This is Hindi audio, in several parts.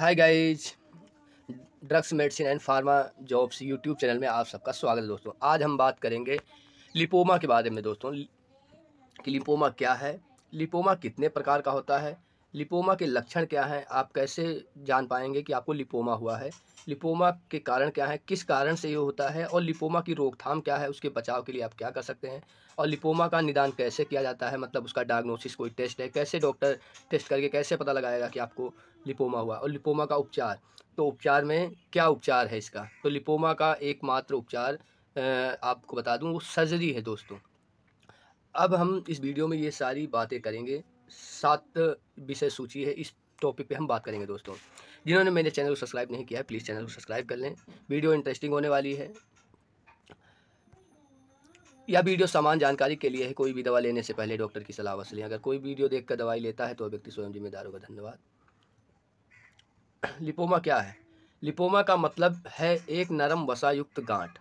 hi guys drugs medicine and pharma jobs YouTube channel में आप सबका स्वागत है दोस्तों आज हम बात करेंगे लिपोमा के बारे में दोस्तों कि लिपोमा क्या है लिपोमा कितने प्रकार का होता है लिपोमा के लक्षण क्या हैं आप कैसे जान पाएंगे कि आपको लिपोमा हुआ है लिपोमा के कारण क्या है किस कारण से ये होता है और लिपोमा की रोकथाम क्या है उसके बचाव के लिए आप क्या कर सकते हैं और लिपोमा का निदान कैसे किया जाता है मतलब उसका डायग्नोसिस कोई टेस्ट है कैसे डॉक्टर टेस्ट करके कैसे पता लगाएगा कि आपको लिपोमा हुआ और लिपोमा का उपचार तो उपचार में क्या उपचार है इसका तो लिपोमा का एकमात्र उपचार आपको बता दूँ वो सर्जरी है दोस्तों अब हम इस वीडियो में ये सारी बातें करेंगे सात विषय सूची है इस टॉपिक पे हम बात करेंगे दोस्तों जिन्होंने मेरे चैनल को सब्सक्राइब नहीं किया है प्लीज़ चैनल को सब्सक्राइब कर लें वीडियो इंटरेस्टिंग होने वाली है या वीडियो सामान जानकारी के लिए है कोई भी दवा लेने से पहले डॉक्टर की सलाह वसलें अगर कोई वीडियो देखकर दवाई लेता है तो व्यक्ति स्वयं जिम्मेदार होगा धन्यवाद लिपोमा क्या है लिपोमा का मतलब है एक नरम वसा युक्त गांठ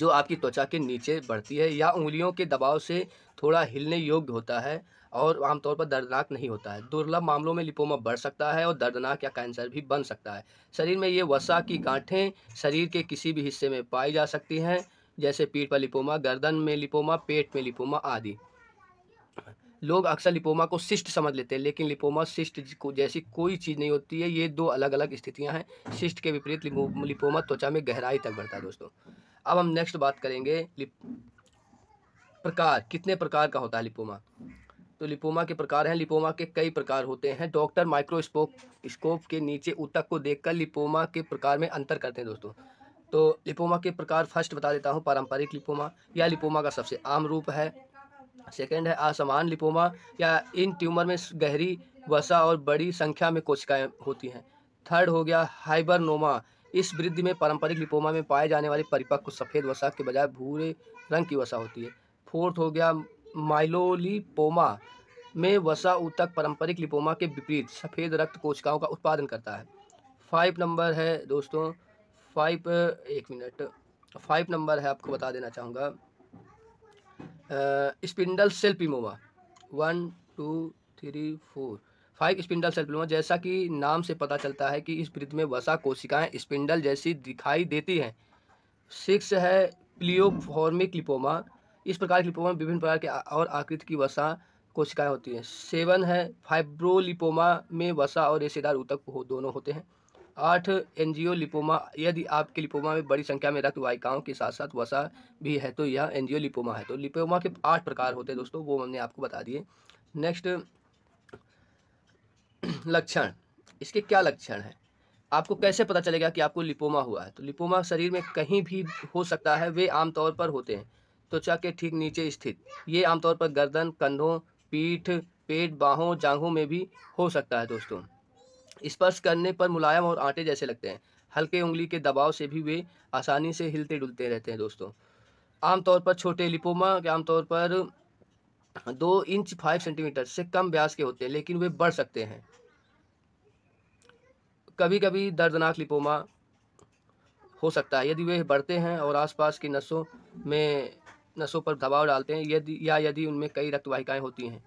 जो आपकी त्वचा के नीचे बढ़ती है या उंगलियों के दबाव से थोड़ा हिलने योग्य होता है और आमतौर पर दर्दनाक नहीं होता है दुर्लभ मामलों में लिपोमा बढ़ सकता है और दर्दनाक या कैंसर भी बन सकता है शरीर में ये वसा की गांठें शरीर के किसी भी हिस्से में पाई जा सकती हैं जैसे पीठ पर लिपोमा गर्दन में लिपोमा पेट में लिपोमा आदि लोग अक्सर लिपोमा को सिस्ट समझ लेते हैं लेकिन लिपोमा सिस्ट को जैसी कोई चीज़ नहीं होती है ये दो अलग अलग स्थितियां हैं सिस्ट के विपरीत लिपोमा त्वचा में गहराई तक बढ़ता है दोस्तों अब हम नेक्स्ट बात करेंगे प्रकार कितने प्रकार का होता है लिपोमा तो लिपोमा के प्रकार हैं लिपोमा के कई प्रकार होते हैं डॉक्टर माइक्रोस्कोप स्कोप के नीचे उतक को देखकर लिपोमा के प्रकार में अंतर करते हैं दोस्तों तो लिपोमा के प्रकार फर्स्ट बता देता हूँ पारंपरिक लिपोमा या लिपोमा का सबसे आम रूप है सेकेंड है असमान लिपोमा या इन ट्यूमर में गहरी वसा और बड़ी संख्या में कोशिकाएँ होती हैं थर्ड हो गया हाइबरनोमा इस वृद्धि में पारंपरिक लिपोमा में पाए जाने वाले परिपक्व सफ़ेद वसा के बजाय भूरे रंग की वसा होती है फोर्थ हो गया माइलोलिपोमा में वसा ऊतक पारंपरिक लिपोमा के विपरीत सफ़ेद रक्त कोशिकाओं का उत्पादन करता है फाइव नंबर है दोस्तों फाइव एक मिनट फाइव नंबर है आपको बता देना चाहूँगा spindle cell lipoma one two three four five spindle cell lipoma जैसा कि नाम से पता चलता है कि इस वृद्ध में वसा कोशिकाएं स्पिंडल जैसी दिखाई देती हैं सिक्स है प्लियोफॉर्मिक लिपोमा इस प्रकार की लिपोमा में विभिन्न प्रकार के और आकृति की वसा कोशिकाएं होती हैं सेवन है फाइब्रोलिपोमा में वसा और रेशेदार ऊतक हो, दोनों होते हैं आठ एनजियोलिपोमा यदि आपके लिपोमा में बड़ी संख्या में रक्त वायिकाओं के साथ साथ वसा भी है तो यह एनजियोलिपोमा है तो लिपोमा के आठ प्रकार होते हैं दोस्तों वो हमने आपको बता दिए नेक्स्ट लक्षण इसके क्या लक्षण हैं आपको कैसे पता चलेगा कि आपको लिपोमा हुआ है तो लिपोमा शरीर में कहीं भी हो सकता है वे आमतौर पर होते हैं त्वचा के ठीक नीचे स्थित ये आमतौर पर गर्दन कंधों पीठ पेट बाहों जांघों में भी हो सकता है दोस्तों स्पर्श करने पर मुलायम और आटे जैसे लगते हैं हल्के उंगली के दबाव से भी वे आसानी से हिलते डुलते रहते हैं दोस्तों आमतौर पर छोटे लिपोमा के आमतौर पर दो इंच फाइव सेंटीमीटर से कम ब्याज के होते हैं लेकिन वे बढ़ सकते हैं कभी कभी दर्दनाक लिपोमा हो सकता है यदि वे बढ़ते हैं और आसपास की नसों में नसों पर दबाव डालते हैं यदि या यदि उनमें कई रक्तवाहिकाएँ होती हैं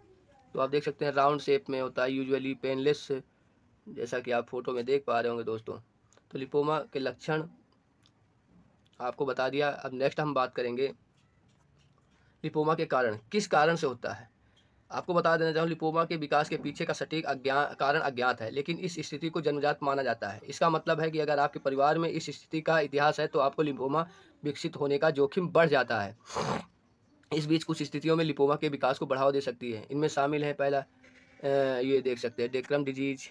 तो आप देख सकते हैं राउंड शेप में होता है यूजुअली पेनलेस जैसा कि आप फोटो में देख पा रहे होंगे दोस्तों तो लिपोमा के लक्षण आपको बता दिया अब नेक्स्ट हम बात करेंगे लिपोमा के कारण किस कारण से होता है आपको बता देना चाहूँ लिपोमा के विकास के पीछे का सटीक अज्ञान कारण अज्ञात है लेकिन इस स्थिति को जन्मजात माना जाता है इसका मतलब है कि अगर आपके परिवार में इस स्थिति का इतिहास है तो आपको लिपोमा विकसित होने का जोखिम बढ़ जाता है इस बीच कुछ स्थितियों में लिपोमा के विकास को बढ़ावा दे सकती है इनमें शामिल है पहला ये देख सकते हैं Dercum disease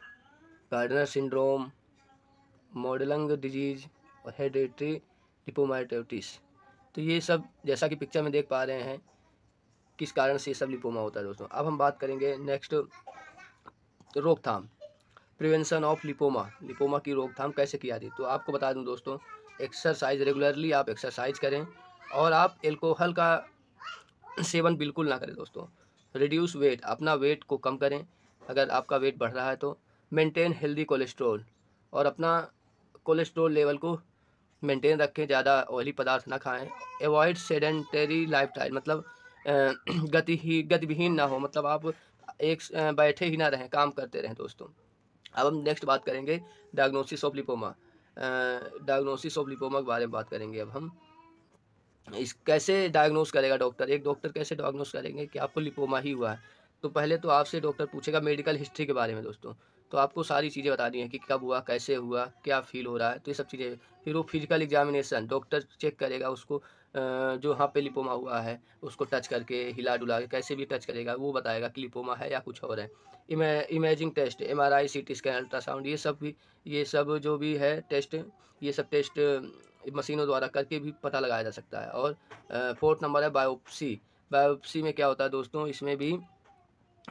Gardner syndrome Madelung disease और हेडेटरी लिपोमाइटिस तो ये सब जैसा कि पिक्चर में देख पा रहे हैं किस कारण से सब लिपोमा होता है दोस्तों अब हम बात करेंगे नेक्स्ट रोकथाम प्रिवेंशन ऑफ लिपोमा लिपोमा की रोकथाम कैसे किया जाए तो आपको बता दूं दोस्तों एक्सरसाइज रेगुलरली आप एक्सरसाइज करें और आप एल्कोहल का सेवन बिल्कुल ना करें दोस्तों रिड्यूस वेट अपना वेट को कम करें अगर आपका वेट बढ़ रहा है तो मेंटेन हेल्दी कोलेस्ट्रोल और अपना कोलेस्ट्रोल लेवल को मेंटेन रखें ज़्यादा ऑयली पदार्थ ना खाएं अवॉइड सेडेंटरी लाइफ मतलब गति ही गतिविहीन ना हो मतलब आप एक बैठे ही ना रहें काम करते रहें दोस्तों अब हम नेक्स्ट बात करेंगे diagnosis of lipoma diagnosis of lipoma के बारे में बात करेंगे अब हम इस कैसे डायग्नोस करेगा डॉक्टर एक डॉक्टर कैसे डायग्नोस करेंगे कि आपको लिपोमा ही हुआ है तो पहले तो आपसे डॉक्टर पूछेगा मेडिकल हिस्ट्री के बारे में दोस्तों तो आपको सारी चीज़ें बता दी हैं कि कब हुआ कैसे हुआ क्या फील हो रहा है तो ये सब चीज़ें फिर वो फिजिकल एग्जामिनेशन डॉक्टर चेक करेगा उसको जो हाँ पे लिपोमा हुआ है उसको टच करके हिला डुला के कैसे भी टच करेगा वो बताएगा कि लिपोमा है या कुछ और है इमे imaging test M R I C T scan ultrasound ये सब भी ये सब जो भी है टेस्ट ये सब टेस्ट मशीनों द्वारा करके भी पता लगाया जा सकता है और फोर्थ नंबर है बायोप्सी बायोप्सी में क्या होता है दोस्तों इसमें भी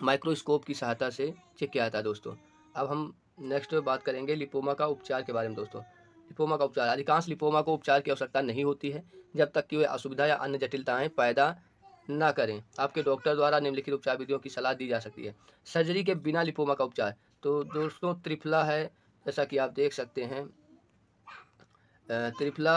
माइक्रोस्कोप की सहायता से चेक किया जाता है दोस्तों अब हम नेक्स्ट बात करेंगे लिपोमा का उपचार के बारे में दोस्तों लिपोमा का उपचार अधिकांश लिपोमा को उपचार की आवश्यकता नहीं होती है जब तक कि वे असुविधा या अन्य जटिलताएँ पैदा ना करें आपके डॉक्टर द्वारा निम्नलिखित उपचार विधियों की सलाह दी जा सकती है सर्जरी के बिना लिपोमा का उपचार तो दोस्तों त्रिफला है जैसा कि आप देख सकते हैं त्रिफला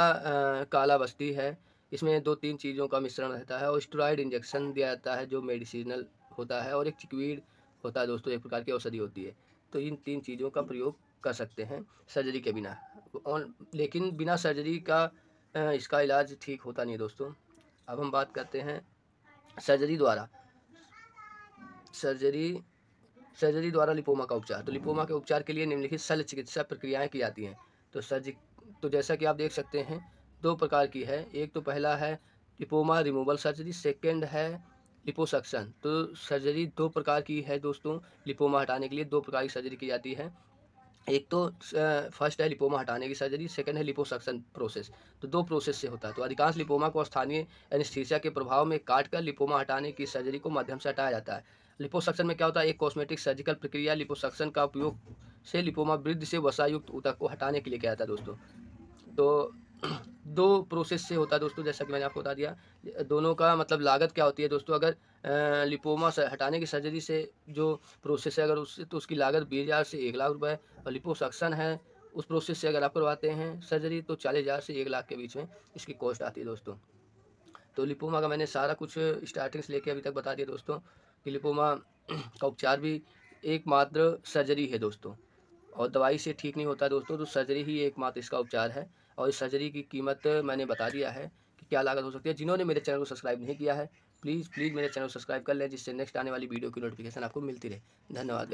काला बस्ती है इसमें दो तीन चीज़ों का मिश्रण रहता है और स्टोराइड इंजेक्शन दिया जाता है जो मेडिसिनल होता है और एक चिकवीड होता है दोस्तों एक प्रकार की औषधि होती है तो इन तीन चीज़ों का प्रयोग कर सकते हैं सर्जरी के बिना और लेकिन बिना सर्जरी का इसका इलाज ठीक होता नहीं दोस्तों अब हम बात करते हैं सर्जरी द्वारा सर्जरी सर्जरी द्वारा लिपोमा का उपचार तो लिपोमा के उपचार के लिए निम्नलिखित शल चिकित्सा प्रक्रियाएं की जाती हैं तो सर्जिक तो जैसा कि आप देख सकते हैं दो प्रकार की है एक तो पहला है लिपोमा रिमूवल सर्जरी सेकेंड है लिपोसक्शन तो सर्जरी दो प्रकार की है दोस्तों लिपोमा हटाने के लिए दो प्रकार की सर्जरी की जाती है एक तो फर्स्ट है लिपोमा हटाने की सर्जरी सेकंड है लिपोसक्शन प्रोसेस तो दो प्रोसेस से होता है तो अधिकांश लिपोमा को स्थानीय एनिस्थीसिया के प्रभाव में काट कर लिपोमा हटाने की सर्जरी को माध्यम से हटाया जाता है लिपोसक्शन में क्या होता है एक कॉस्मेटिक सर्जिकल प्रक्रिया लिपोसक्शन का उपयोग से लिपोमा वृद्ध से वसायुक्त ऊतक को हटाने के लिए किया जाता है दोस्तों तो दो प्रोसेस से होता है दोस्तों जैसा कि मैंने आपको बता दिया दोनों का मतलब लागत क्या होती है दोस्तों अगर लिपोमा हटाने की सर्जरी से जो प्रोसेस है अगर उससे तो उसकी लागत बीस हज़ार से एक लाख रुपए और लिपोसक्शन है उस प्रोसेस से अगर आप करवाते हैं सर्जरी तो चालीस हज़ार से एक लाख के बीच में इसकी कॉस्ट आती है दोस्तों तो लिपोमा का मैंने सारा कुछ स्टार्टिंग से लेकर अभी तक बता दिया दोस्तों कि लिपोमा का उपचार भी एकमात्र सर्जरी है दोस्तों और दवाई से ठीक नहीं होता है दोस्तों तो सर्जरी ही एकमात्र इसका उपचार है और इस सर्जरी की कीमत मैंने बता दिया है कि क्या लागत हो सकती है जिन्होंने मेरे चैनल को सब्सक्राइब नहीं किया है प्लीज़ प्लीज़ मेरे चैनल को सब्सक्राइब कर लें जिससे नेक्स्ट आने वाली वीडियो की नोटिफिकेशन आपको मिलती रहे धन्यवाद